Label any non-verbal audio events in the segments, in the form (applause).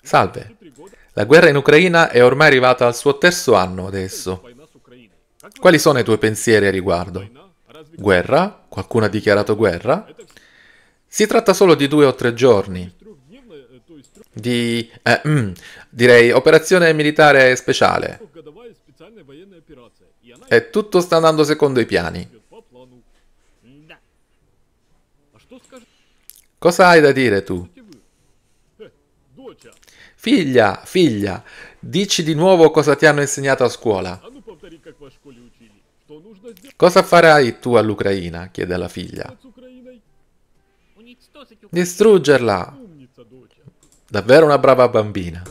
Salve. La guerra in Ucraina è ormai arrivata al suo terzo anno adesso. Quali sono i tuoi pensieri a riguardo? Guerra? Qualcuno ha dichiarato guerra? Si tratta solo di due o tre giorni. Eh, di... Eh, mm, direi operazione militare speciale. E tutto sta andando secondo i piani. Cosa hai da dire tu? Figlia, figlia, dici di nuovo cosa ti hanno insegnato a scuola. Cosa farai tu all'Ucraina? chiede alla figlia. Distruggerla. Davvero una brava bambina.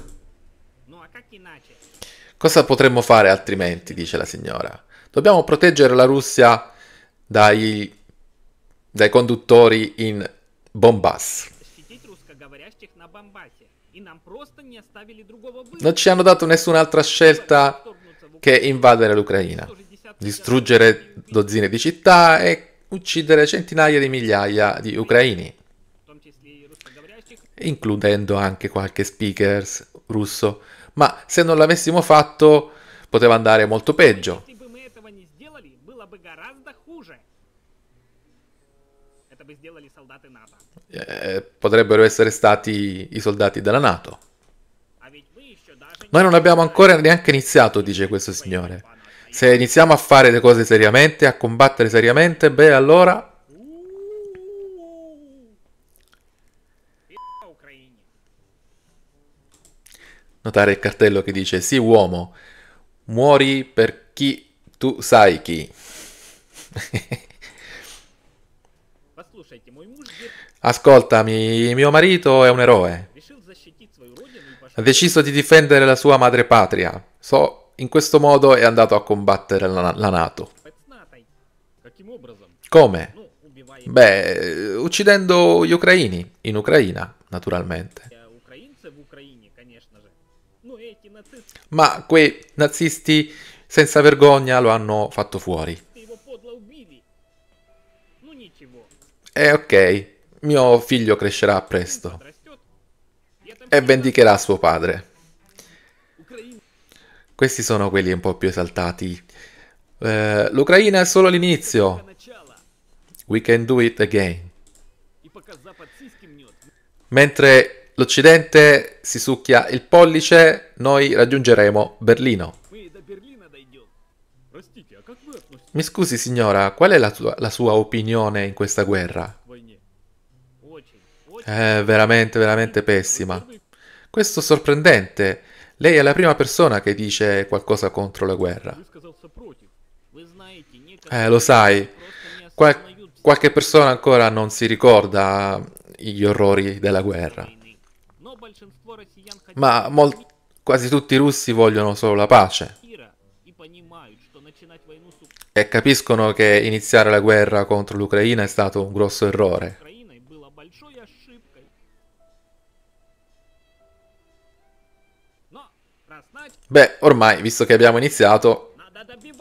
Cosa potremmo fare altrimenti? dice la signora. Dobbiamo proteggere la Russia dai, dai conduttori in Bombas. Non ci hanno dato nessun'altra scelta che invadere l'Ucraina, distruggere dozzine di città e uccidere centinaia di migliaia di ucraini, includendo anche qualche speaker russo. Ma se non l'avessimo fatto poteva andare molto peggio чтобы сделали солдаты НАТО. Э, potrebbero essere stati i soldati della NATO. Noi non abbiamo ancora neanche iniziato, dice questo signore. Se iniziamo a fare le cose seriamente, a combattere seriamente, beh allora... Notare il cartello che dice, sì uomo, muori per chi tu sai chi. (laughs) Ascoltami, mio marito è un eroe. Ha deciso di difendere la sua madre patria. So, in questo modo è andato a combattere la, la Nato. Come? Beh, uccidendo gli ucraini, in Ucraina, naturalmente. Ma quei nazisti senza vergogna lo hanno fatto fuori. E eh, ok, mio figlio crescerà presto e vendicherà suo padre. Questi sono quelli un po' più esaltati. Eh, L'Ucraina è solo l'inizio. We can do it again. Mentre l'Occidente si succhia il pollice, noi raggiungeremo Berlino. Mi scusi signora, qual è la, tua, la sua opinione in questa guerra? È eh, veramente, veramente pessima. Questo è sorprendente. Lei è la prima persona che dice qualcosa contro la guerra. Eh, lo sai, Qual- qualche persona ancora non si ricorda gli orrori della guerra. Ma mol- quasi tutti i russi vogliono solo la pace. E capiscono che iniziare la guerra contro l'Ucraina è stato un grosso errore. Beh, ormai, visto che abbiamo iniziato,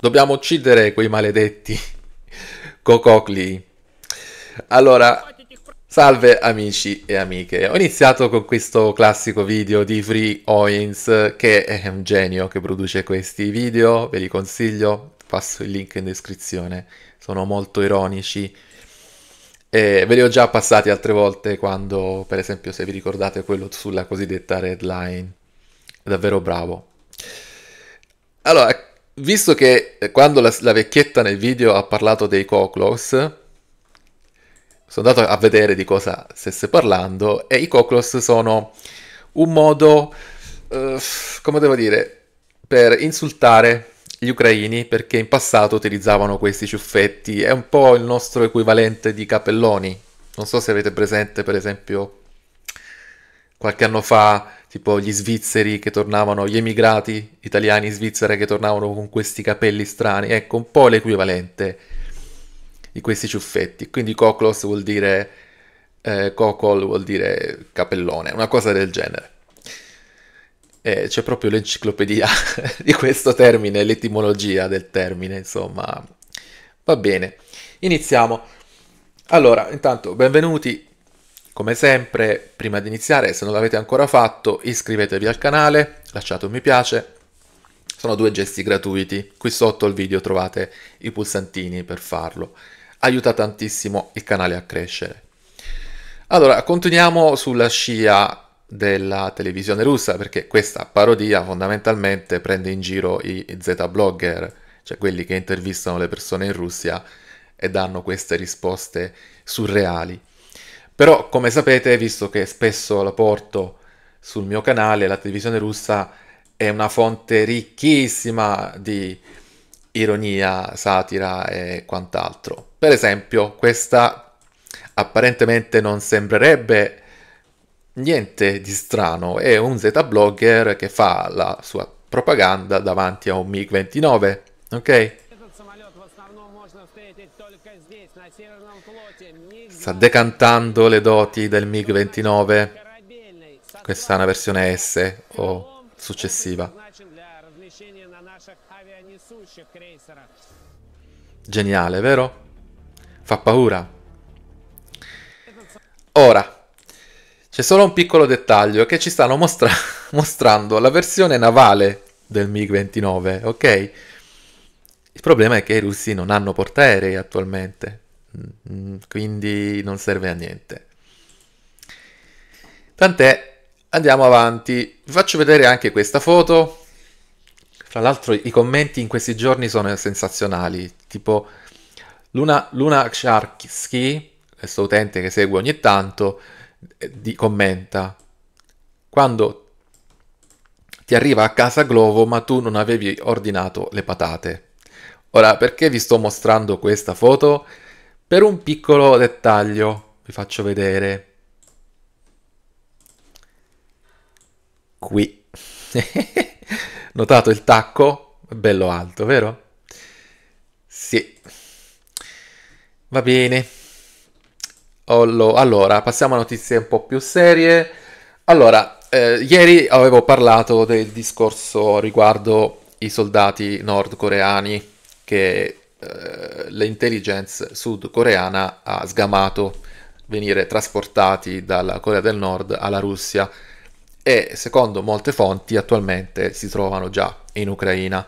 dobbiamo uccidere quei maledetti (laughs) cococli. Allora, Salve amici e amiche, ho iniziato con questo classico video di Free Owens che è un genio che produce questi video, ve li consiglio, passo il link in descrizione, sono molto ironici e ve li ho già passati altre volte quando per esempio se vi ricordate quello sulla cosiddetta red line, è davvero bravo. Allora, visto che eh, quando la, la vecchietta nel video ha parlato dei Coclos, sono andato a vedere di cosa stesse parlando e i Coclos sono un modo, eh, come devo dire, per insultare gli ucraini perché in passato utilizzavano questi ciuffetti, è un po' il nostro equivalente di capelloni. Non so se avete presente, per esempio, qualche anno fa tipo gli svizzeri che tornavano, gli emigrati italiani svizzeri che tornavano con questi capelli strani, ecco un po' l'equivalente di questi ciuffetti. Quindi coclos vuol dire eh, cocol vuol dire capellone, una cosa del genere. Eh, c'è proprio l'enciclopedia (laughs) di questo termine, l'etimologia del termine, insomma. Va bene, iniziamo. Allora, intanto, benvenuti come sempre, prima di iniziare, se non l'avete ancora fatto, iscrivetevi al canale, lasciate un mi piace. Sono due gesti gratuiti. Qui sotto al video trovate i pulsantini per farlo. Aiuta tantissimo il canale a crescere. Allora, continuiamo sulla scia della televisione russa, perché questa parodia fondamentalmente prende in giro i Z-blogger, cioè quelli che intervistano le persone in Russia e danno queste risposte surreali. Però, come sapete, visto che spesso la porto sul mio canale, la televisione russa è una fonte ricchissima di ironia, satira e quant'altro. Per esempio, questa apparentemente non sembrerebbe niente di strano, è un Z-blogger che fa la sua propaganda davanti a un MiG-29, ok? sta decantando le doti del MiG-29. Questa è una versione S o successiva. Geniale, vero? Fa paura. Ora, c'è solo un piccolo dettaglio che ci stanno mostra (laughs) mostrando la versione navale del MiG-29, ok? Il problema è che i russi non hanno portaerei attualmente. Mm, quindi non serve a niente. Tant'è, andiamo avanti. Vi faccio vedere anche questa foto. Fra l'altro i commenti in questi giorni sono sensazionali, tipo Luna, Luna Sharksky, questo utente che seguo ogni tanto, eh, di, commenta quando ti arriva a casa Glovo ma tu non avevi ordinato le patate. Ora, perché vi sto mostrando questa foto? per un piccolo dettaglio vi faccio vedere qui (laughs) notato il tacco bello alto vero sì va bene allora passiamo a notizie un po più serie allora eh, ieri avevo parlato del discorso riguardo i soldati nordcoreani che eh, l'intelligence sudcoreana ha sgamato venire trasportati dalla Corea del Nord alla Russia e secondo molte fonti attualmente si trovano già in Ucraina.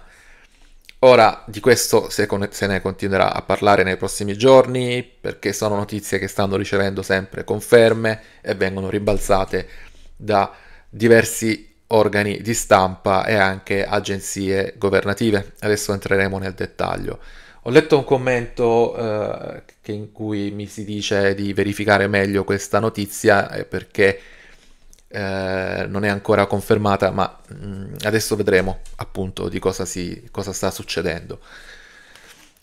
Ora di questo se, con- se ne continuerà a parlare nei prossimi giorni perché sono notizie che stanno ricevendo sempre conferme e vengono ribalzate da diversi organi di stampa e anche agenzie governative. Adesso entreremo nel dettaglio. Ho letto un commento eh, in cui mi si dice di verificare meglio questa notizia eh, perché eh, non è ancora confermata, ma mh, mm, adesso vedremo appunto di cosa, si, cosa sta succedendo.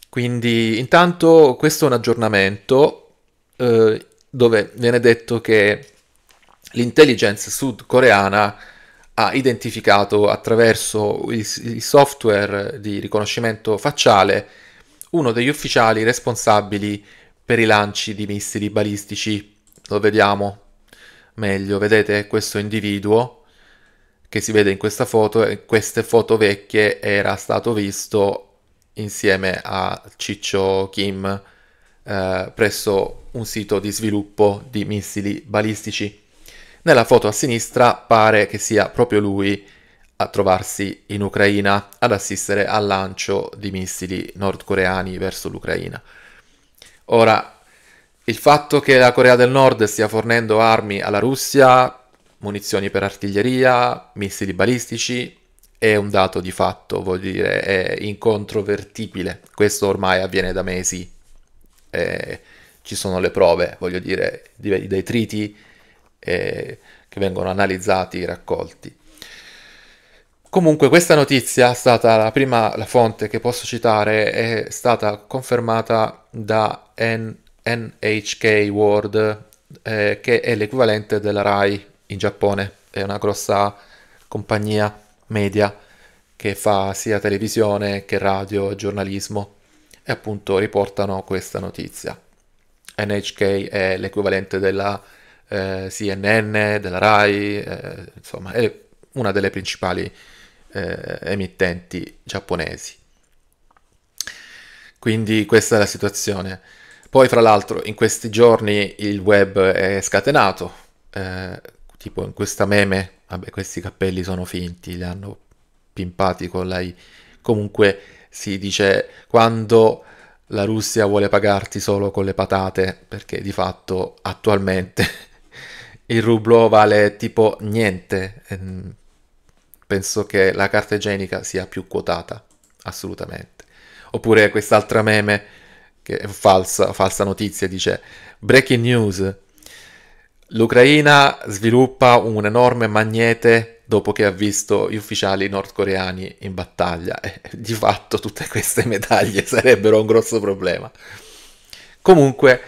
Quindi intanto questo è un aggiornamento eh, dove viene detto che l'intelligence sudcoreana ha identificato attraverso il, il software di riconoscimento facciale uno degli ufficiali responsabili per i lanci di missili balistici. Lo vediamo meglio, vedete questo individuo che si vede in questa foto in queste foto vecchie era stato visto insieme a Ciccio Kim eh, presso un sito di sviluppo di missili balistici. Nella foto a sinistra pare che sia proprio lui a trovarsi in Ucraina ad assistere al lancio di missili nordcoreani verso l'Ucraina. Ora, il fatto che la Corea del Nord stia fornendo armi alla Russia, munizioni per artiglieria, missili balistici, è un dato di fatto, vuol dire, è incontrovertibile. Questo ormai avviene da mesi. Eh, ci sono le prove, voglio dire, dei detriti eh, che vengono analizzati, raccolti. Comunque questa notizia è stata la prima, la fonte che posso citare è stata confermata da N- NHK World, eh, che è l'equivalente della RAI in Giappone, è una grossa compagnia media che fa sia televisione che radio e giornalismo e appunto riportano questa notizia. NHK è l'equivalente della eh, CNN, della RAI, eh, insomma è una delle principali eh, emittenti giapponesi. Quindi questa è la situazione. Poi fra l'altro in questi giorni il web è scatenato, eh, tipo in questa meme, vabbè questi cappelli sono finti, li hanno pimpati con l'AI. Comunque si dice quando la Russia vuole pagarti solo con le patate, perché di fatto attualmente (laughs) il rublo vale tipo niente. Ehm, penso che la carta igienica sia più quotata, assolutamente. Oppure quest'altra meme, che è falsa, falsa notizia, dice Breaking news, l'Ucraina sviluppa un enorme magnete dopo che ha visto gli ufficiali nordcoreani in battaglia. (laughs) E di fatto tutte queste medaglie (laughs) sarebbero un grosso problema. Comunque...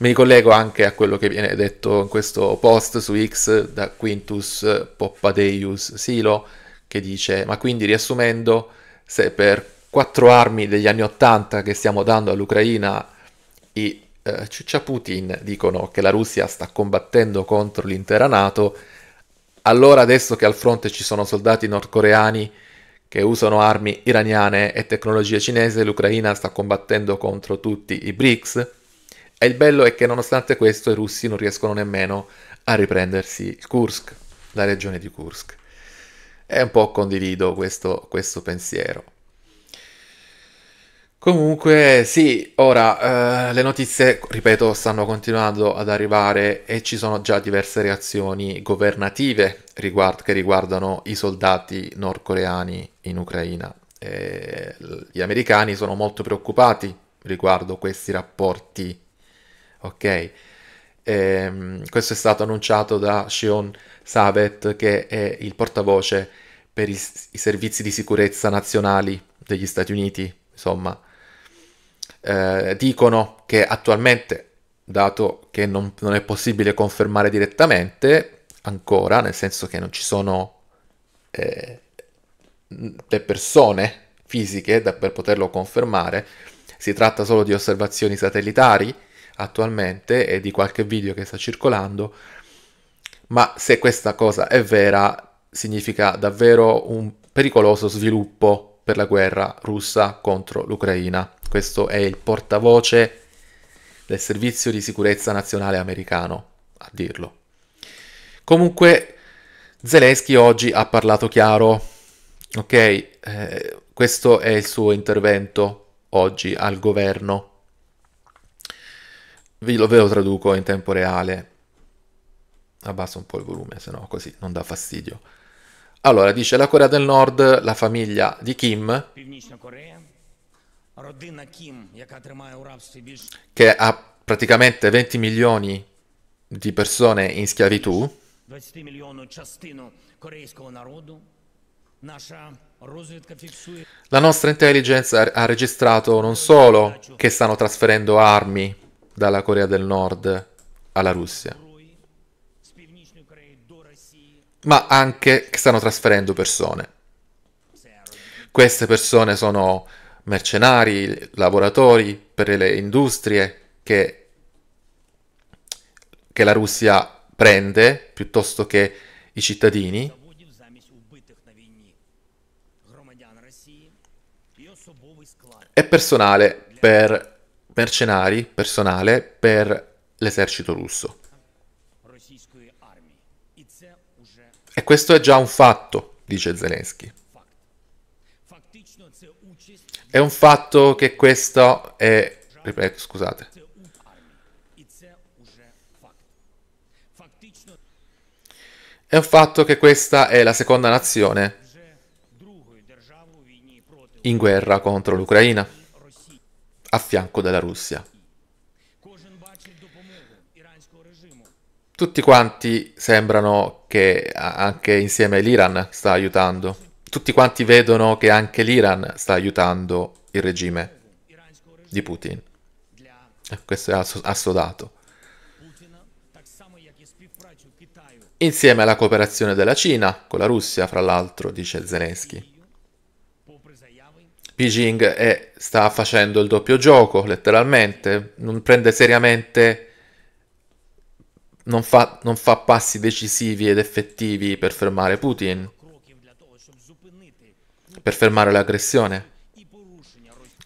Mi ricollego anche a quello che viene detto in questo post su X da Quintus Poppadeius Silo, che dice, ma quindi riassumendo, se per quattro armi degli anni Ottanta che stiamo dando all'Ucraina i eh, Ciuccia Putin dicono che la Russia sta combattendo contro l'intera Nato, allora adesso che al fronte ci sono soldati nordcoreani che usano armi iraniane e tecnologia cinese, l'Ucraina sta combattendo contro tutti i BRICS? E il bello è che nonostante questo i russi non riescono nemmeno a riprendersi il Kursk, la regione di Kursk. E un po' condivido questo, questo pensiero. Comunque sì, ora eh, le notizie, ripeto, stanno continuando ad arrivare e ci sono già diverse reazioni governative riguard- che riguardano i soldati nordcoreani in Ucraina. E gli americani sono molto preoccupati riguardo questi rapporti ok? E, ehm, questo è stato annunciato da Sean Sabet, che è il portavoce per i, i servizi di sicurezza nazionali degli Stati Uniti, insomma. Eh, dicono che attualmente, dato che non, non è possibile confermare direttamente, ancora, nel senso che non ci sono eh, le persone fisiche da, per poterlo confermare, si tratta solo di osservazioni satellitari attualmente e di qualche video che sta circolando, ma se questa cosa è vera significa davvero un pericoloso sviluppo per la guerra russa contro l'Ucraina. Questo è il portavoce del Servizio di Sicurezza Nazionale americano a dirlo. Comunque Zelensky oggi ha parlato chiaro, ok? Eh, questo è il suo intervento oggi al governo ve lo, ve lo traduco in tempo reale. Abbasso un po' il volume, se no così non dà fastidio. Allora, dice la Corea del Nord, la famiglia di Kim, che ha praticamente 20 milioni di persone in schiavitù, la nostra intelligence ha registrato non solo che stanno trasferendo armi dalla Corea del Nord alla Russia, ma anche che stanno trasferendo persone. Queste persone sono mercenari, lavoratori per le industrie che, che la Russia prende piuttosto che i cittadini. E personale per mercenari, personale per l'esercito russo. E questo è già un fatto, dice Zelensky. È un fatto che questo è... ripeto, scusate. È un fatto che questa è la seconda nazione in guerra contro l'Ucraina a fianco della Russia. Tutti quanti sembrano che anche insieme l'Iran sta aiutando. Tutti quanti vedono che anche l'Iran sta aiutando il regime di Putin. Eh, questo è assodato. Insieme alla cooperazione della Cina con la Russia, fra l'altro, dice Zelensky. Beijing è, sta facendo il doppio gioco, letteralmente, non prende seriamente, non fa, non fa passi decisivi ed effettivi per fermare Putin, per fermare l'aggressione.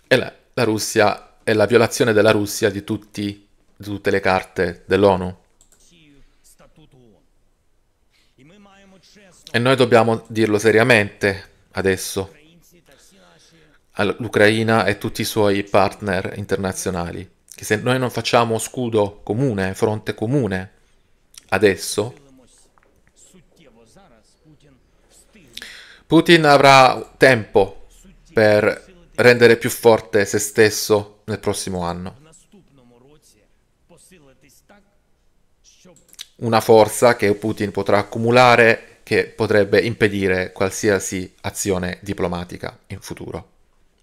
E la, la, Russia è la violazione della Russia di, tutti, di tutte le carte dell'ONU. E noi dobbiamo dirlo seriamente adesso all'Ucraina e tutti i suoi partner internazionali, che se noi non facciamo scudo comune, fronte comune, adesso, Putin avrà tempo per rendere più forte se stesso nel prossimo anno. Una forza che Putin potrà accumulare che potrebbe impedire qualsiasi azione diplomatica in futuro.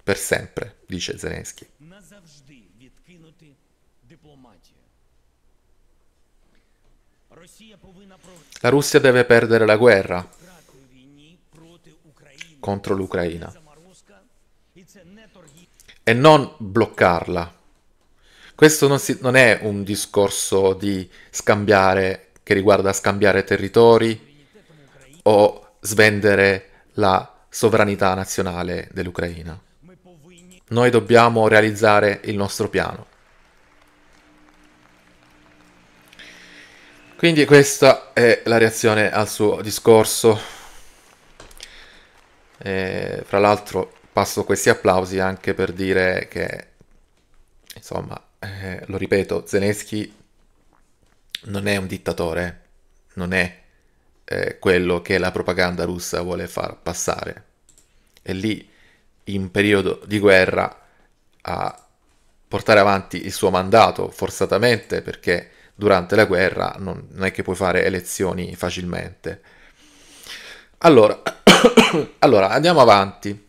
Per sempre, dice Zelensky. La Russia deve perdere la guerra contro l'Ucraina e non bloccarla. Questo non, si, non, è un discorso di scambiare che riguarda scambiare territori o svendere la sovranità nazionale dell'Ucraina. Noi dobbiamo realizzare il nostro piano. Quindi questa è la reazione al suo discorso. E, fra l'altro passo questi applausi anche per dire che, insomma, eh, lo ripeto, Zelensky non è un dittatore, non è eh, quello che la propaganda russa vuole far passare. E lì in periodo di guerra a portare avanti il suo mandato forzatamente perché durante la guerra non, non è che puoi fare elezioni facilmente. Allora, (coughs) allora, andiamo avanti.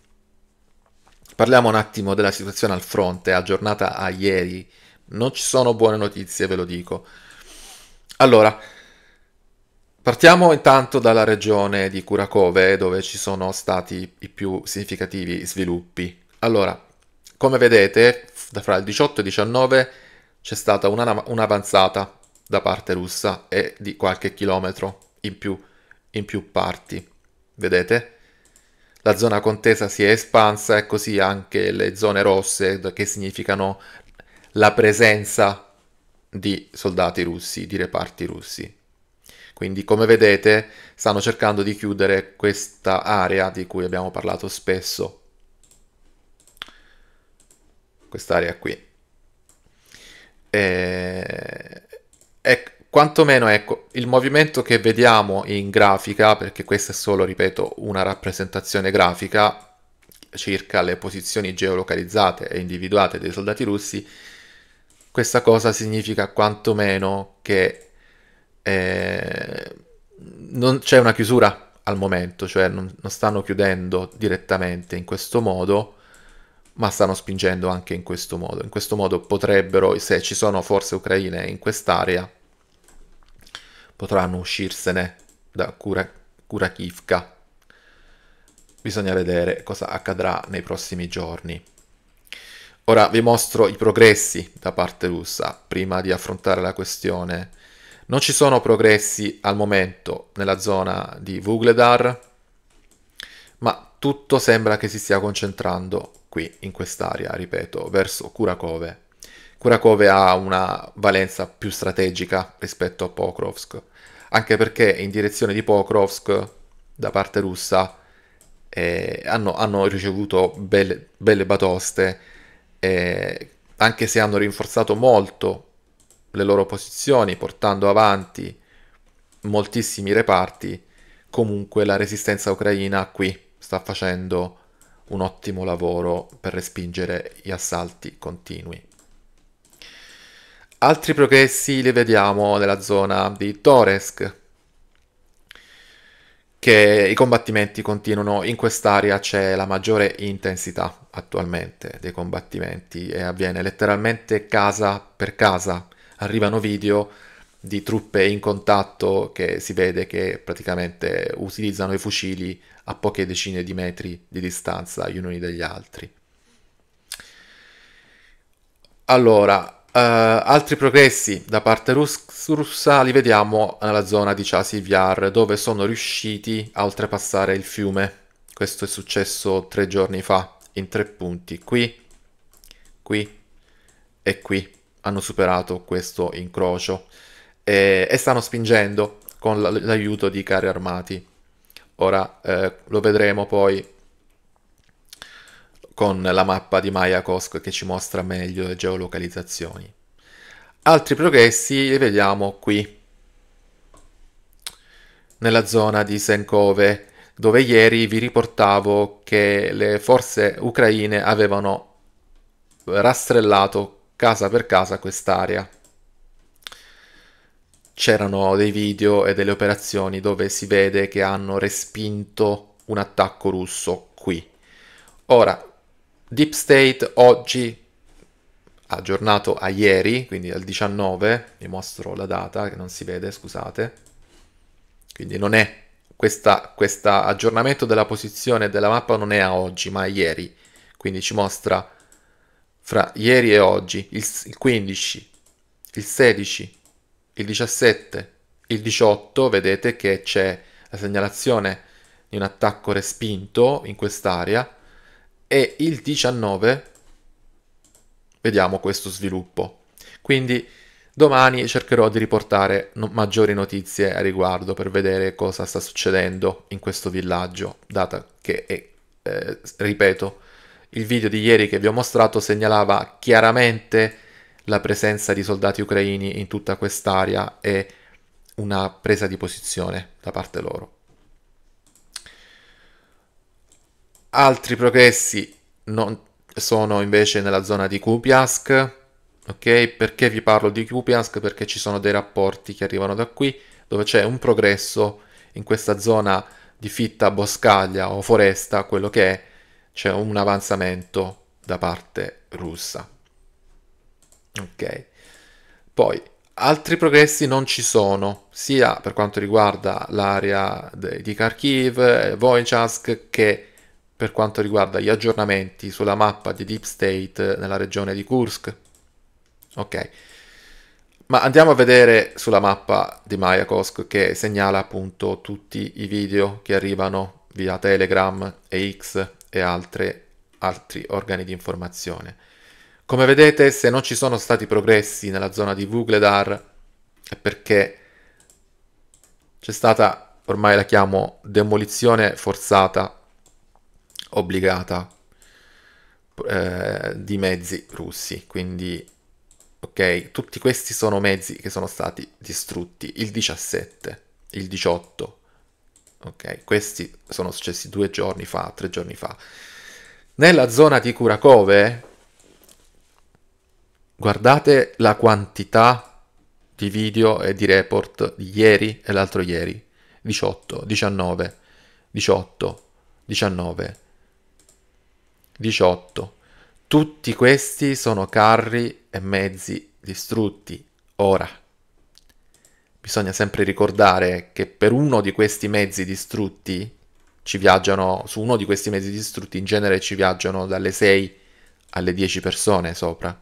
Parliamo un attimo della situazione al fronte, aggiornata a ieri. Non ci sono buone notizie, ve lo dico. Allora, Partiamo intanto dalla regione di Curacove dove ci sono stati i più significativi sviluppi. Allora, come vedete, fra il 18 e il 19 c'è stata un'avanzata da parte russa e di qualche chilometro in più, in più parti. Vedete? La zona contesa si è espansa e così anche le zone rosse che significano la presenza di soldati russi, di reparti russi. Quindi come vedete stanno cercando di chiudere questa area di cui abbiamo parlato spesso. Quest'area qui. E... E quantomeno ecco, il movimento che vediamo in grafica, perché questa è solo, ripeto, una rappresentazione grafica circa le posizioni geolocalizzate e individuate dei soldati russi, questa cosa significa quantomeno che eh, non c'è una chiusura al momento, cioè non, non stanno chiudendo direttamente in questo modo, ma stanno spingendo anche in questo modo. In questo modo potrebbero, se ci sono forze ucraine in quest'area, potranno uscirsene da Kura, Kurakivka. Bisogna vedere cosa accadrà nei prossimi giorni. Ora vi mostro i progressi da parte russa prima di affrontare la questione non ci sono progressi al momento nella zona di Vugledar, ma tutto sembra che si stia concentrando qui, in quest'area, ripeto, verso Kurakove. Kurakove ha una valenza più strategica rispetto a Pokrovsk, anche perché in direzione di Pokrovsk, da parte russa, eh, hanno, hanno, ricevuto belle, belle batoste, eh, anche se hanno rinforzato molto le loro posizioni, portando avanti moltissimi reparti, comunque la resistenza ucraina qui sta facendo un ottimo lavoro per respingere gli assalti continui. Altri progressi li vediamo nella zona di Toresk, che i combattimenti continuano, in quest'area c'è la maggiore intensità attualmente dei combattimenti e avviene letteralmente casa per casa arrivano video di truppe in contatto che si vede che praticamente utilizzano i fucili a poche decine di metri di distanza gli uni dagli altri. Allora, eh, altri progressi da parte rus- russa li vediamo nella zona di Chasiviar dove sono riusciti a oltrepassare il fiume. Questo è successo tre giorni fa in tre punti, qui, qui e qui hanno superato questo incrocio e, e stanno spingendo con l'aiuto di carri armati. Ora eh, lo vedremo poi con la mappa di Mayakovsk che ci mostra meglio le geolocalizzazioni. Altri progressi li vediamo qui, nella zona di Senkove, dove ieri vi riportavo che le forze ucraine avevano rastrellato casa per casa quest'area. C'erano dei video e delle operazioni dove si vede che hanno respinto un attacco russo qui. Ora, Deep State oggi aggiornato a ieri, quindi al 19, vi mostro la data che non si vede, scusate. Quindi non è questo aggiornamento della posizione della mappa non è a oggi, ma a ieri. Quindi ci mostra fra ieri e oggi, il, il 15, il 16, il 17, il 18, vedete che c'è la segnalazione di un attacco respinto in quest'area e il 19 vediamo questo sviluppo. Quindi domani cercherò di riportare no maggiori notizie a riguardo per vedere cosa sta succedendo in questo villaggio, data che è, eh, ripeto, il video di ieri che vi ho mostrato segnalava chiaramente la presenza di soldati ucraini in tutta quest'area e una presa di posizione da parte loro. Altri progressi sono invece nella zona di Kupiansk. ok? Perché vi parlo di Kupiansk? Perché ci sono dei rapporti che arrivano da qui, dove c'è un progresso in questa zona di fitta boscaglia o foresta, quello che è, c'è un avanzamento da parte russa. Ok. Poi altri progressi non ci sono, sia per quanto riguarda l'area di Kharkiv, eh, Voichask, che per quanto riguarda gli aggiornamenti sulla mappa di Deep State eh, nella regione di Kursk. Ok. Ma andiamo a vedere sulla mappa di Mayakovsk che segnala appunto tutti i video che arrivano via Telegram e X e altre, altri organi di informazione. Come vedete, se non ci sono stati progressi nella zona di Vugledar, è perché c'è stata, ormai la chiamo, demolizione forzata, obbligata, eh, di mezzi russi. Quindi, ok, tutti questi sono mezzi che sono stati distrutti il 17, il 18, ok? Questi sono successi due giorni fa, tre giorni fa. Nella zona di Curacove, guardate la quantità di video e di report di ieri e l'altro ieri. 18, 19, 18, 19, 18. Tutti questi sono carri e mezzi distrutti. Ora, bisogna sempre ricordare che per uno di questi mezzi distrutti ci viaggiano, su uno di questi mezzi distrutti in genere ci viaggiano dalle 6 alle 10 persone sopra.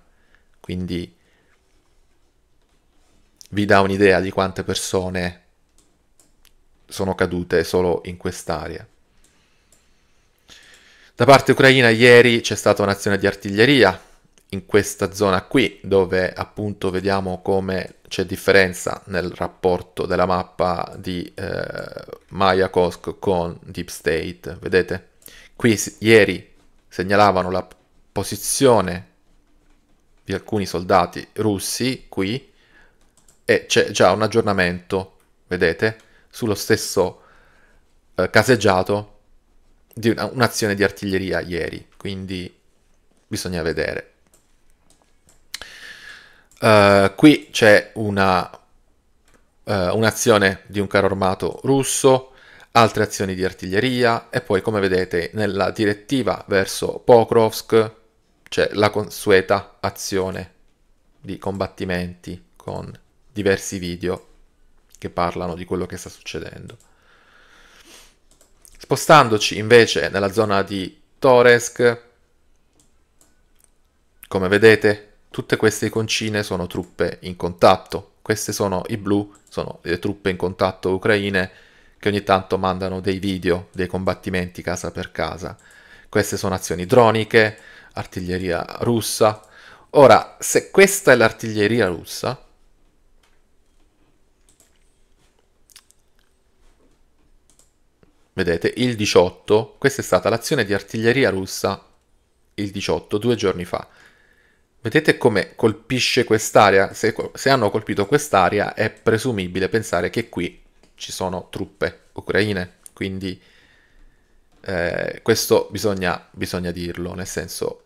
Quindi vi dà un'idea di quante persone sono cadute solo in quest'area. Da parte ucraina ieri c'è stata un'azione di artiglieria in questa zona qui dove appunto vediamo come c'è differenza nel rapporto della mappa di eh, Maya Kosk con Deep State, vedete? Qui si- ieri segnalavano la posizione di alcuni soldati russi qui e c'è già un aggiornamento, vedete, sullo stesso eh, caseggiato di una, un'azione di artiglieria ieri, quindi bisogna vedere. Uh, qui c'è una, uh, un'azione di un carro armato russo, altre azioni di artiglieria e poi come vedete nella direttiva verso Pokrovsk c'è la consueta azione di combattimenti con diversi video che parlano di quello che sta succedendo. Spostandoci invece nella zona di Toresk, come vedete Tutte queste iconcine sono truppe in contatto. Queste sono i blu, sono le truppe in contatto ucraine che ogni tanto mandano dei video dei combattimenti casa per casa. Queste sono azioni droniche, artiglieria russa. Ora, se questa è l'artiglieria russa, vedete, il 18, questa è stata l'azione di artiglieria russa il 18, due giorni fa. Vedete come colpisce quest'area? Se, se hanno colpito quest'area è presumibile pensare che qui ci sono truppe ucraine, quindi eh, questo bisogna, bisogna, dirlo, nel senso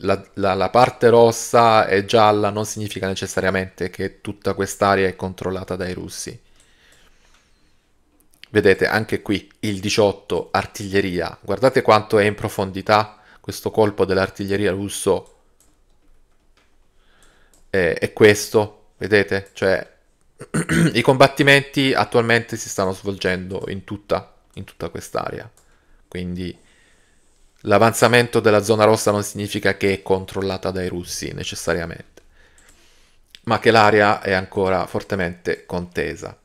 la, la, la parte rossa e gialla non significa necessariamente che tutta quest'area è controllata dai russi. Vedete anche qui il 18 artiglieria, guardate quanto è in profondità questo colpo dell'artiglieria russo è, eh, è questo, vedete? Cioè, (clears throat) i combattimenti attualmente si stanno svolgendo in tutta, in tutta quest'area, quindi l'avanzamento della zona rossa non significa che è controllata dai russi necessariamente, ma che l'area è ancora fortemente contesa.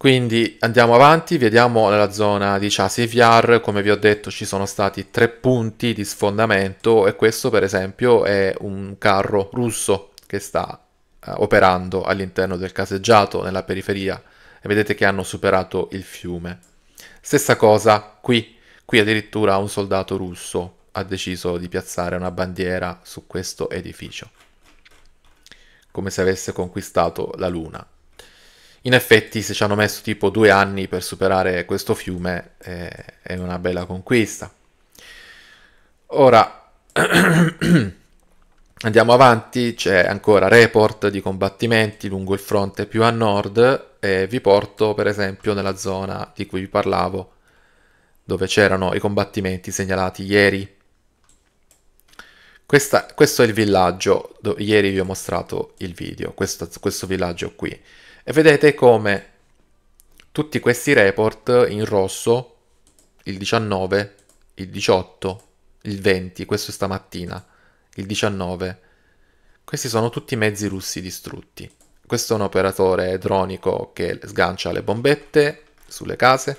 Quindi andiamo avanti, vediamo nella zona di Chassis VR, come vi ho detto ci sono stati tre punti di sfondamento e questo per esempio è un carro russo che sta eh, operando all'interno del caseggiato nella periferia e vedete che hanno superato il fiume. Stessa cosa qui, qui addirittura un soldato russo ha deciso di piazzare una bandiera su questo edificio, come se avesse conquistato la luna. In effetti, se ci hanno messo tipo due anni per superare questo fiume, eh, è una bella conquista. Ora, (clears throat) andiamo avanti, c'è ancora report di combattimenti lungo il fronte più a nord e vi porto per esempio nella zona di cui vi parlavo, dove c'erano i combattimenti segnalati ieri. Questa, questo è il villaggio, do, ieri vi ho mostrato il video, questo, questo villaggio qui. E vedete come tutti questi report in rosso, il 19, il 18, il 20, questo stamattina, il 19, questi sono tutti mezzi russi distrutti. Questo è un operatore dronico che sgancia le bombette sulle case,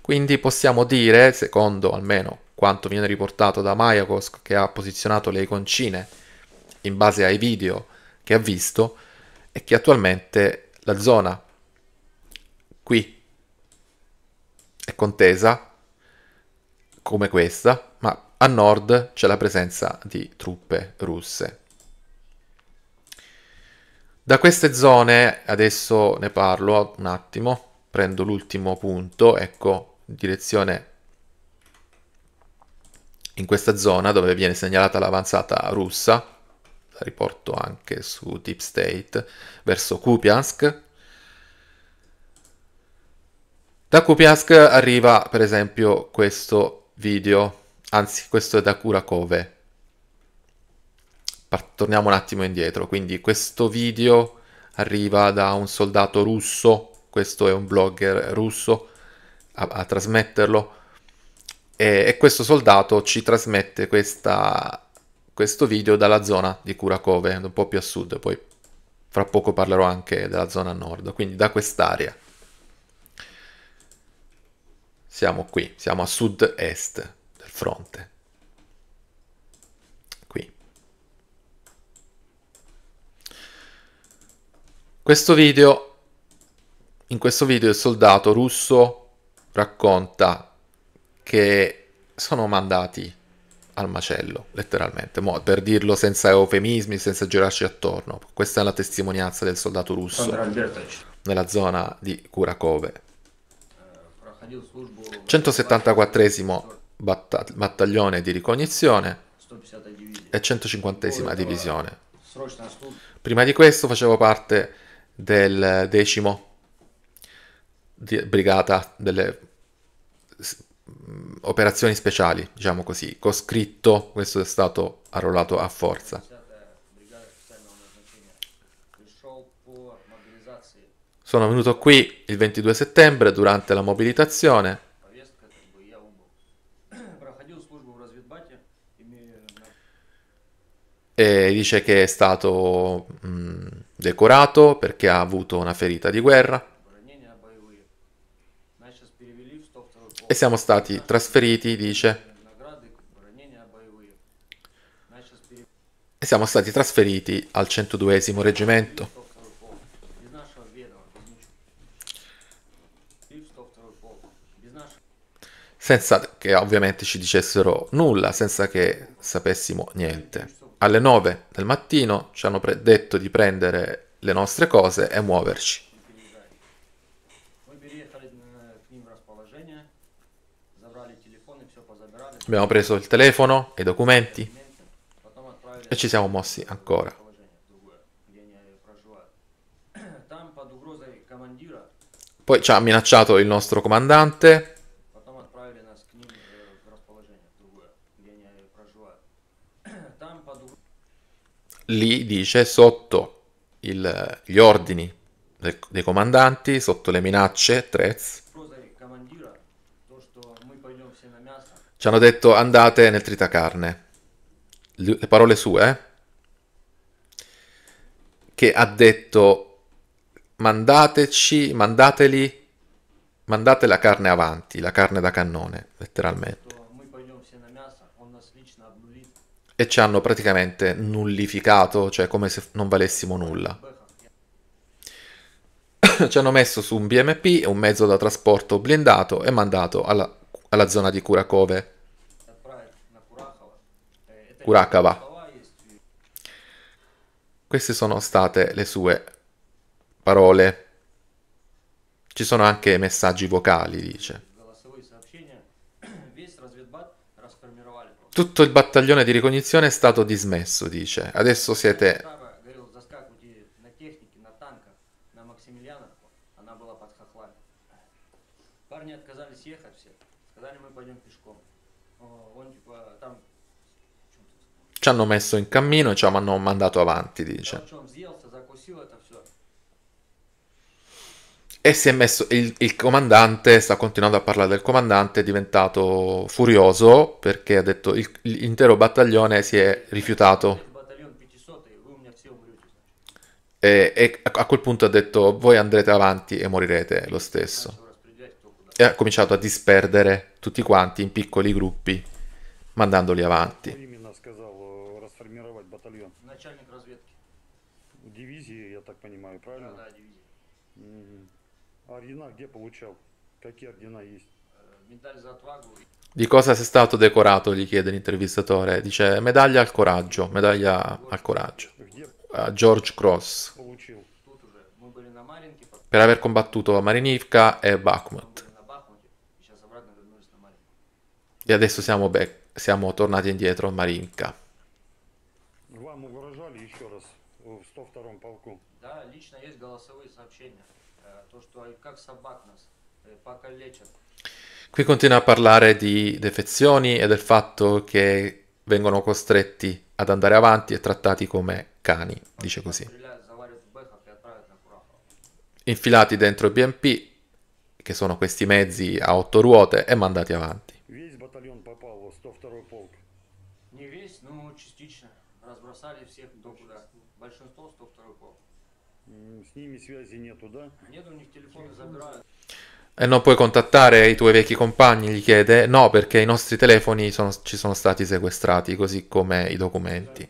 quindi possiamo dire, secondo almeno quanto viene riportato da Mayakosk che ha posizionato le iconcine in base ai video che ha visto, è che attualmente la zona qui è contesa come questa, ma a nord c'è la presenza di truppe russe. Da queste zone, adesso ne parlo un attimo, prendo l'ultimo punto, ecco, direzione in questa zona dove viene segnalata l'avanzata russa, riporto anche su Deep State, verso Kupiansk. Da Kupiansk arriva per esempio questo video, anzi questo è da Kurakove. torniamo un attimo indietro, quindi questo video arriva da un soldato russo, questo è un blogger russo a, a trasmetterlo e, e questo soldato ci trasmette questa questo video dalla zona di Kurakove, un po' più a sud, poi fra poco parlerò anche della zona nord, quindi da quest'area. Siamo qui, siamo a sud-est del fronte. Qui. Questo video, in questo video il soldato russo racconta che sono mandati al macello, letteralmente. Mo, per dirlo senza eufemismi, senza girarci attorno, questa è la testimonianza del soldato russo nella zona di Kurakove. 174 battag battaglione di ricognizione e 150 divisione. Prima di questo facevo parte del decimo brigata delle Mm, operazioni speciali, diciamo così, coscritto, questo è stato arruolato a forza. Sono venuto qui il 22 settembre durante la mobilitazione. (clears throat) Э, e dice che è stato mh, mm, decorato perché ha avuto una ferita di guerra. e siamo stati trasferiti, dice. E siamo stati trasferiti al 102 reggimento. senza che ovviamente ci dicessero nulla, senza che sapessimo niente. Alle 9 del mattino ci hanno detto di prendere le nostre cose e muoverci. Abbiamo preso il telefono e i documenti e ci siamo mossi ancora. Poi ci ha minacciato il nostro comandante. Lì dice sotto il, gli ordini dei comandanti, sotto le minacce, Trez, Ci hanno detto andate nel tritacarne. Le parole sue, eh? che ha detto mandateci, mandateli, mandate la carne avanti, la carne da cannone, letteralmente. E ci hanno praticamente nullificato, cioè come se non valessimo nulla. (coughs) ci hanno messo su un BMP, un mezzo da trasporto blindato e mandato alla alla zona di Kurakove. Kurakava. Queste sono state le sue parole. Ci sono anche messaggi vocali, dice. Tutto il battaglione di ricognizione è stato dismesso, dice. Adesso siete Ci hanno messo in cammino e ci hanno mandato avanti, dice. E si è messo il, il comandante, sta continuando a parlare del comandante, è diventato furioso perché ha detto il, l'intero battaglione si è rifiutato. E, e, a quel punto ha detto voi andrete avanti e morirete lo stesso. Eh, e ha cominciato a disperdere tutti quanti in piccoli gruppi, mandandoli avanti начальник разведки. Дивизии, я так понимаю, правильно? Да, да, дивизии. Угу. Ордена где получал? Какие ордена есть? Э, медаль за отвагу. Di cosa sei stato decorato? gli chiede l'intervistatore. Dice medaglia al coraggio, medaglia al coraggio. A George Cross. Per aver combattuto Marinivka e Bakhmut. E adesso siamo, siamo tornati indietro a Marinka. Ecco, eh, Qui continua a parlare di defezioni e del fatto che vengono costretti ad andare avanti e trattati come cani, dice così. Infilati dentro i BMP, che sono questi mezzi a otto ruote, e mandati avanti. Не весь, но частично. Разбросали всех до куда. Большинство 102 e non puoi contattare i tuoi vecchi compagni? Gli chiede. No, perché i nostri telefoni sono, ci sono stati sequestrati, così come i documenti.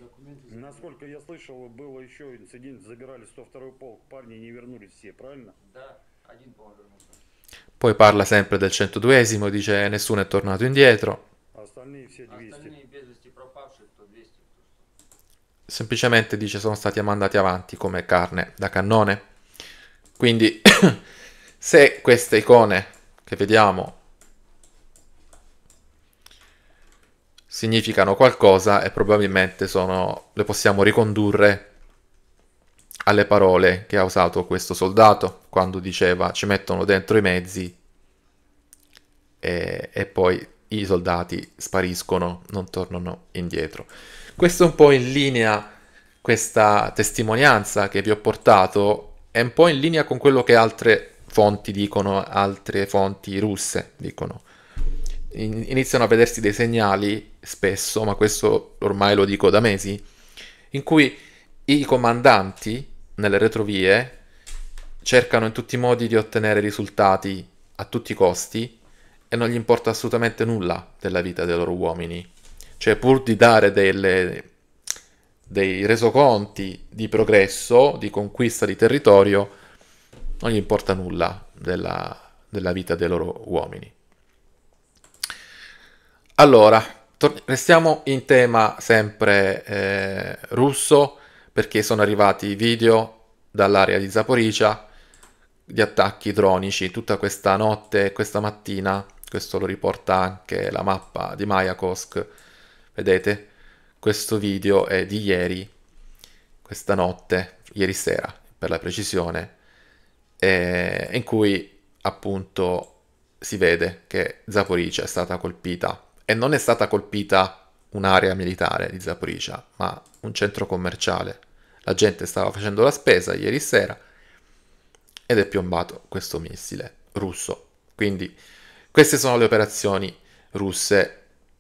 Poi parla sempre del 102esimo, dice nessuno è tornato indietro. Остальные все semplicemente dice sono stati mandati avanti come carne da cannone. Quindi (coughs) se queste icone che vediamo significano qualcosa e probabilmente sono, le possiamo ricondurre alle parole che ha usato questo soldato quando diceva ci mettono dentro i mezzi e, e poi i soldati spariscono, non tornano indietro. Questo è un po' in linea, questa testimonianza che vi ho portato, è un po' in linea con quello che altre fonti dicono, altre fonti russe dicono. In- iniziano a vedersi dei segnali spesso, ma questo ormai lo dico da mesi, in cui i comandanti nelle retrovie cercano in tutti i modi di ottenere risultati a tutti i costi e non gli importa assolutamente nulla della vita dei loro uomini cioè pur di dare delle, dei resoconti di progresso, di conquista di territorio, non gli importa nulla della, della vita dei loro uomini. Allora, tor- restiamo in tema sempre eh, russo, perché sono arrivati video dall'area di Zaporicia di attacchi dronici tutta questa notte questa mattina, questo lo riporta anche la mappa di Mayakovsk, Vedete? Questo video è di ieri, questa notte, ieri sera per la precisione, eh, in cui appunto si vede che Zaporizia è stata colpita e non è stata colpita un'area militare di Zaporizia, ma un centro commerciale. La gente stava facendo la spesa ieri sera ed è piombato questo missile russo. Quindi queste sono le operazioni russe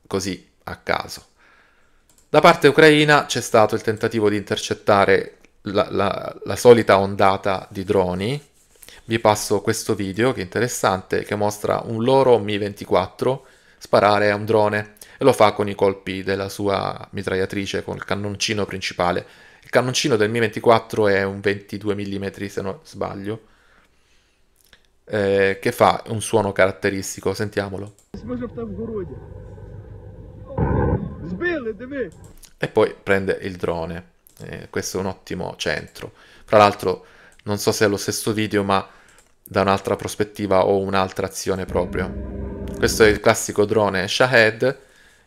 così a caso. Da parte ucraina c'è stato il tentativo di intercettare la, la, la solita ondata di droni. Vi passo questo video che è interessante, che mostra un loro Mi-24 sparare a un drone e lo fa con i colpi della sua mitragliatrice, con il cannoncino principale. Il cannoncino del Mi-24 è un 22 mm se non sbaglio, eh, che fa un suono caratteristico, sentiamolo. E poi prende il drone. Eh, questo è un ottimo centro. Tra l'altro, non so se è lo stesso video, ma da un'altra prospettiva o un'altra azione proprio. Questo è il classico drone Shahed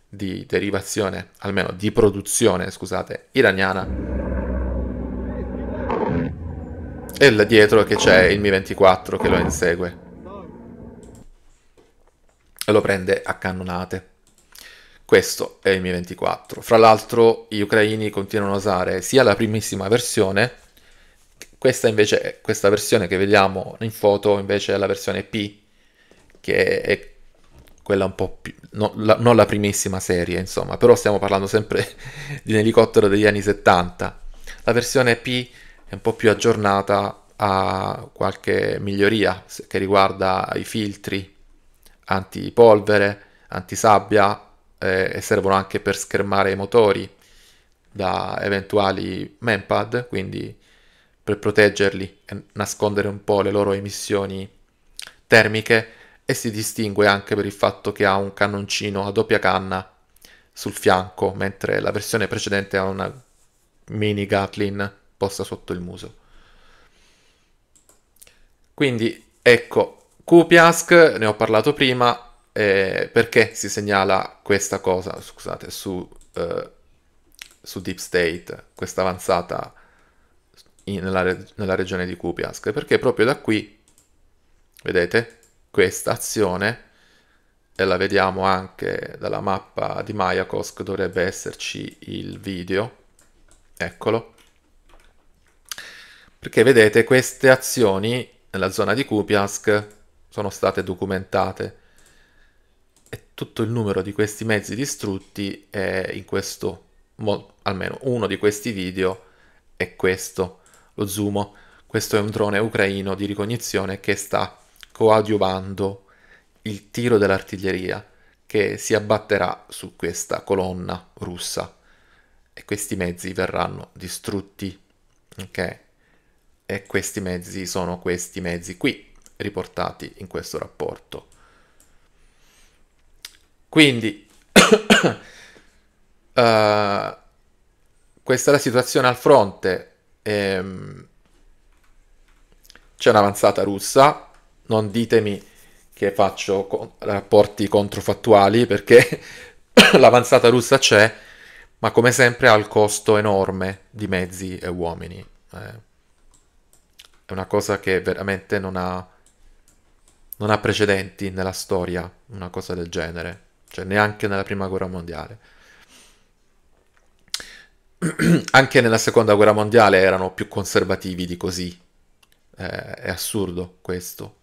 di derivazione, almeno di produzione, scusate, iraniana. E là dietro che c'è il Mi-24 che lo insegue. E lo prende a cannonate. Questo è il Mi 24. Fra l'altro gli ucraini continuano a usare sia la primissima versione, questa invece, questa versione che vediamo in foto invece è la versione P, che è quella un po' più... No, la, non la primissima serie, insomma, però stiamo parlando sempre (laughs) di un elicottero degli anni 70. La versione P è un po' più aggiornata, ha qualche miglioria che riguarda i filtri antipolvere, antisabbia, eh, e servono anche per schermare i motori da eventuali manpad, quindi per proteggerli e nascondere un po' le loro emissioni termiche e si distingue anche per il fatto che ha un cannoncino a doppia canna sul fianco, mentre la versione precedente ha una mini Gatlin posta sotto il muso. Quindi ecco, Kupiask ne ho parlato prima, eh, perché si segnala questa cosa, scusate, su, eh, su Deep State, questa avanzata in, nella, nella, regione di Kupiansk? Perché proprio da qui, vedete, questa azione, e la vediamo anche dalla mappa di Mayakovsk, dovrebbe esserci il video, eccolo, perché vedete queste azioni nella zona di Kupiansk sono state documentate e tutto il numero di questi mezzi distrutti è in questo, almeno uno di questi video è questo, lo zoom Questo è un drone ucraino di ricognizione che sta coadiuvando il tiro dell'artiglieria che si abbatterà su questa colonna russa e questi mezzi verranno distrutti. Ok? E questi mezzi sono questi mezzi qui riportati in questo rapporto. Quindi, uh, (coughs) questa è la situazione al fronte. Ehm, c'è un'avanzata russa, non ditemi che faccio con- rapporti controfattuali perché (coughs) l'avanzata russa c'è, ma come sempre ha il costo enorme di mezzi e uomini. Eh, è una cosa che veramente non ha, non ha precedenti nella storia, una cosa del genere cioè neanche nella prima guerra mondiale. (clears throat) Anche nella seconda guerra mondiale erano più conservativi di così. Eh, è assurdo questo,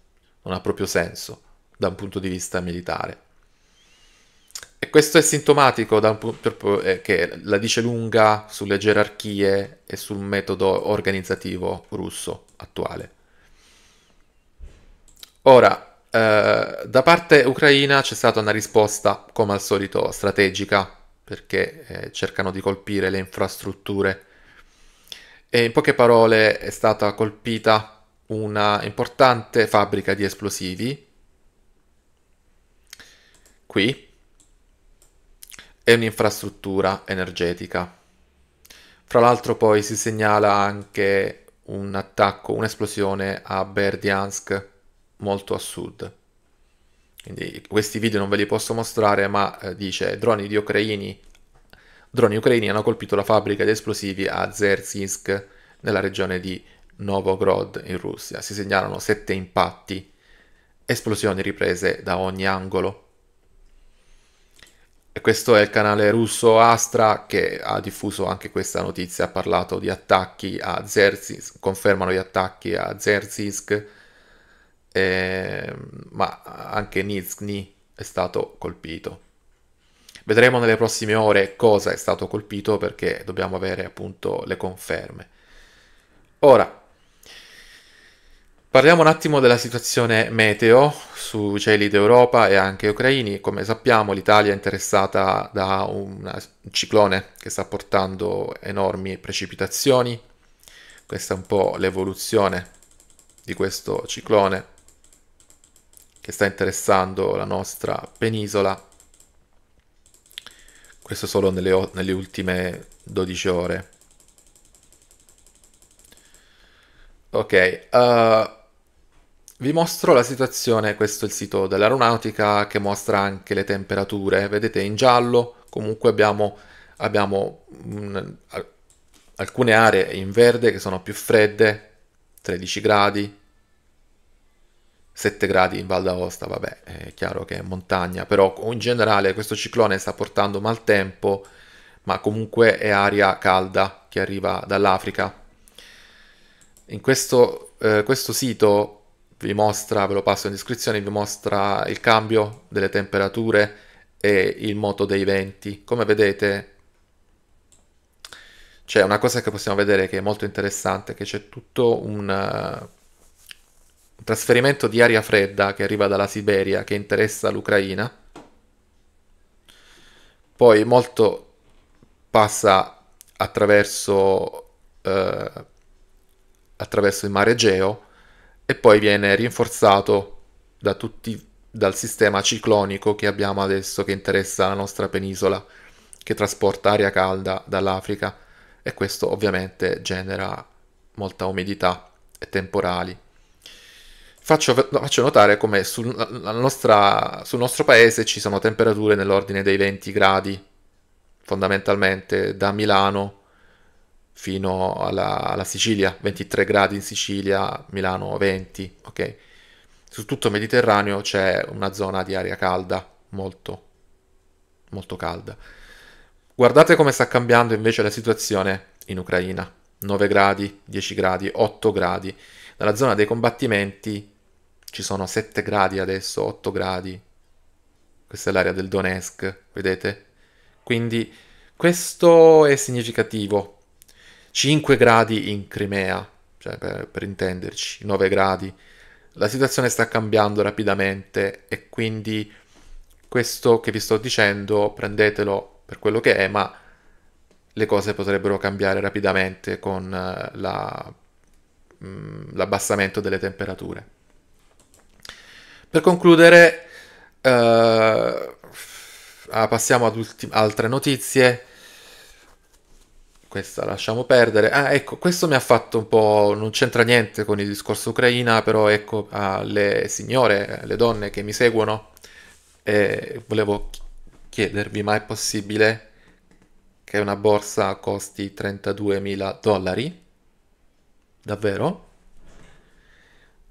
non ha proprio senso da un punto di vista militare. E questo è sintomatico punto, eh, che la dice lunga sulle gerarchie e sul metodo organizzativo russo attuale. Ora, eh, da parte ucraina c'è stata una risposta, come al solito, strategica, perché eh, cercano di colpire le infrastrutture. E in poche parole è stata colpita una importante fabbrica di esplosivi, qui, e un'infrastruttura energetica. Fra l'altro poi si segnala anche un attacco, un'esplosione a Berdiansk, molto a sud. Quindi questi video non ve li posso mostrare, ma eh, dice droni di ucraini, droni ucraini hanno colpito la fabbrica di esplosivi a Zersinsk nella regione di Novogrod in Russia. Si segnalano sette impatti, esplosioni riprese da ogni angolo. E questo è il canale russo Astra che ha diffuso anche questa notizia, ha parlato di attacchi a Zersinsk, confermano gli attacchi a Zerzinsk eh, ma anche Nizhny è stato colpito. Vedremo nelle prossime ore cosa è stato colpito perché dobbiamo avere appunto le conferme. Ora, parliamo un attimo della situazione meteo sui cieli d'Europa e anche ucraini. Come sappiamo l'Italia è interessata da un ciclone che sta portando enormi precipitazioni. Questa è un po' l'evoluzione di questo ciclone che sta interessando la nostra penisola. Questo solo nelle, nelle ultime 12 ore. Ok, uh, vi mostro la situazione, questo è il sito dell'aeronautica che mostra anche le temperature, vedete in giallo comunque abbiamo, abbiamo mh, mm, alcune aree in verde che sono più fredde, 13 gradi, 7 gradi in Val d'Aosta, vabbè, è chiaro che è montagna, però in generale questo ciclone sta portando maltempo, ma comunque è aria calda che arriva dall'Africa. In questo, eh, questo sito vi mostra, ve lo passo in descrizione, vi mostra il cambio delle temperature e il moto dei venti. Come vedete c'è una cosa che possiamo vedere che è molto interessante, che c'è tutto un un trasferimento di aria fredda che arriva dalla Siberia che interessa l'Ucraina. Poi molto passa attraverso, eh, attraverso il mare Egeo e poi viene rinforzato da tutti, dal sistema ciclonico che abbiamo adesso che interessa la nostra penisola, che trasporta aria calda dall'Africa e questo ovviamente genera molta umidità e temporali. Faccio, faccio, notare come sul, nostra, sul, nostro paese ci sono temperature nell'ordine dei 20 gradi, fondamentalmente da Milano fino alla, alla Sicilia, 23 gradi in Sicilia, Milano 20, ok? Su tutto il Mediterraneo c'è una zona di aria calda, molto, molto calda. Guardate come sta cambiando invece la situazione in Ucraina, 9 gradi, 10 gradi, 8 gradi nella zona dei combattimenti ci sono 7 gradi adesso, 8 gradi. Questa è l'area del Donetsk, vedete? Quindi questo è significativo. 5 gradi in Crimea, cioè per, per intenderci, 9 gradi. La situazione sta cambiando rapidamente e quindi questo che vi sto dicendo prendetelo per quello che è, ma le cose potrebbero cambiare rapidamente con eh, la mm, l'abbassamento delle temperature. Per concludere, eh, ah, passiamo ad ulti- altre notizie. Questa lasciamo perdere. Ah, ecco, questo mi ha fatto un po'. Non c'entra niente con il discorso ucraina, però ecco alle signore, alle donne che mi seguono, eh, volevo chiedervi: ma è possibile che una borsa costi 32.000 dollari? Davvero?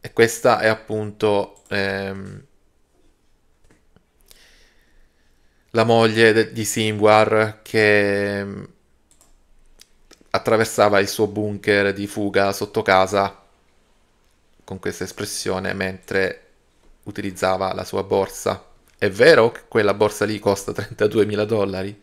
E questa è appunto ehm, la moglie de- di Simwar che ehm, attraversava il suo bunker di fuga sotto casa con questa espressione mentre utilizzava la sua borsa. È vero che quella borsa lì costa 32.000 dollari?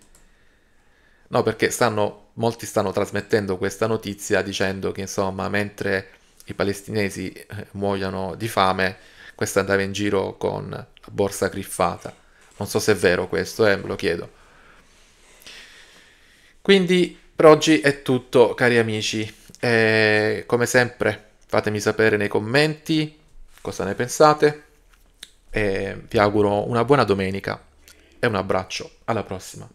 No, perché stanno, molti stanno trasmettendo questa notizia dicendo che insomma, mentre i palestinesi eh, muoiano di fame, questa andava in giro con la borsa griffata. Non so se è vero questo, eh, ve lo chiedo. Quindi per oggi è tutto, cari amici. E, come sempre, fatemi sapere nei commenti cosa ne pensate. E vi auguro una buona domenica e un abbraccio. Alla prossima.